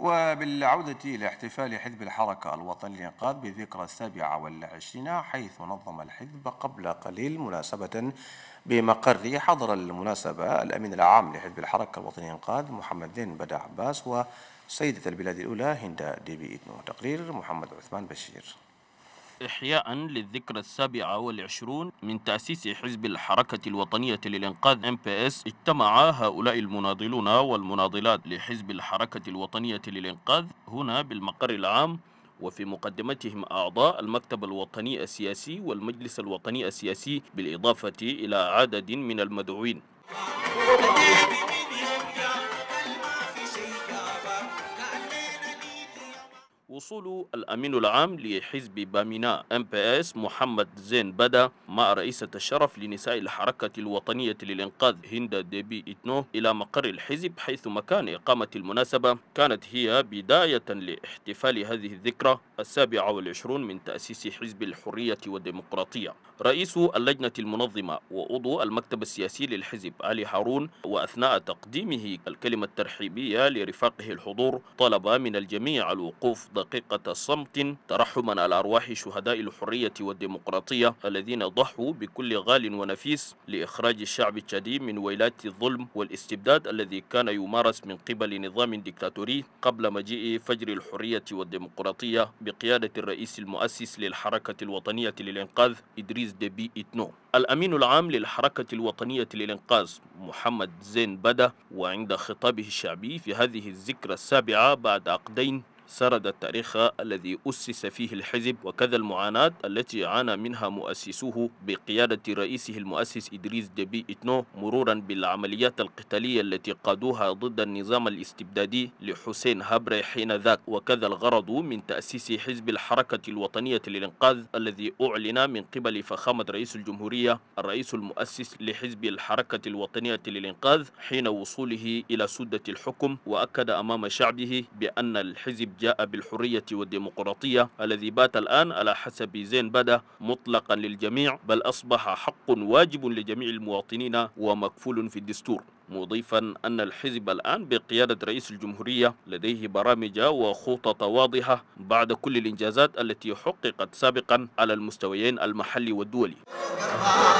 وبالعودة إلى احتفال حزب الحركة الوطني للإنقاذ بذكرى السابعة والعشرين حيث نظم الحزب قبل قليل مناسبة بمقره حضر المناسبة الأمين العام لحزب الحركة الوطني للإنقاذ محمد زين بدا عباس وسيدة البلاد الأولى هند ديبي إتنو تقرير محمد عثمان بشير إحياء للذكرى السابعة والعشرون من تأسيس حزب الحركة الوطنية للإنقاذ MPS اجتمع هؤلاء المناضلون والمناضلات لحزب الحركة الوطنية للإنقاذ هنا بالمقر العام وفي مقدمتهم أعضاء المكتب الوطني السياسي والمجلس الوطني السياسي بالإضافة إلى عدد من المدعوين وصول الأمين العام لحزب بامينا ام بي اس محمد زين بدا مع رئيسة الشرف لنساء الحركة الوطنية للإنقاذ هند ديبي إتنو إلى مقر الحزب حيث مكان إقامة المناسبة كانت هي بداية لاحتفال هذه الذكرى السابعة والعشرون من تأسيس حزب الحرية والديمقراطية رئيس اللجنة المنظمة وعضو المكتب السياسي للحزب علي هارون وأثناء تقديمه الكلمة الترحيبية لرفاقه الحضور طلب من الجميع الوقوف ضد دقيقة صمت ترحما على أرواح شهداء الحرية والديمقراطية الذين ضحوا بكل غال ونفيس لإخراج الشعب التشادي من ويلات الظلم والاستبداد الذي كان يمارس من قبل نظام ديكتاتوري قبل مجيء فجر الحرية والديمقراطية بقيادة الرئيس المؤسس للحركة الوطنية للإنقاذ إدريس دبي إتنو الأمين العام للحركة الوطنية للإنقاذ محمد زين بدا وعند خطابه الشعبي في هذه الذكرى السابعة بعد عقدين سرد التاريخ الذي أسس فيه الحزب وكذا المعاناة التي عانى منها مؤسسوه بقيادة رئيسه المؤسس إدريس دبي إتنو مرورا بالعمليات القتالية التي قادوها ضد النظام الاستبدادي لحسين هبري حين ذاك وكذا الغرض من تأسيس حزب الحركة الوطنية للإنقاذ الذي أعلن من قبل فخامة رئيس الجمهورية الرئيس المؤسس لحزب الحركة الوطنية للإنقاذ حين وصوله إلى سدة الحكم وأكد أمام شعبه بأن الحزب جاء بالحرية والديمقراطية الذي بات الآن على حسب زين بدا مطلقا للجميع بل أصبح حق واجب لجميع المواطنين ومكفول في الدستور مضيفا أن الحزب الآن بقيادة رئيس الجمهورية لديه برامج وخطط واضحة بعد كل الإنجازات التي حققت سابقا على المستويين المحلي والدولي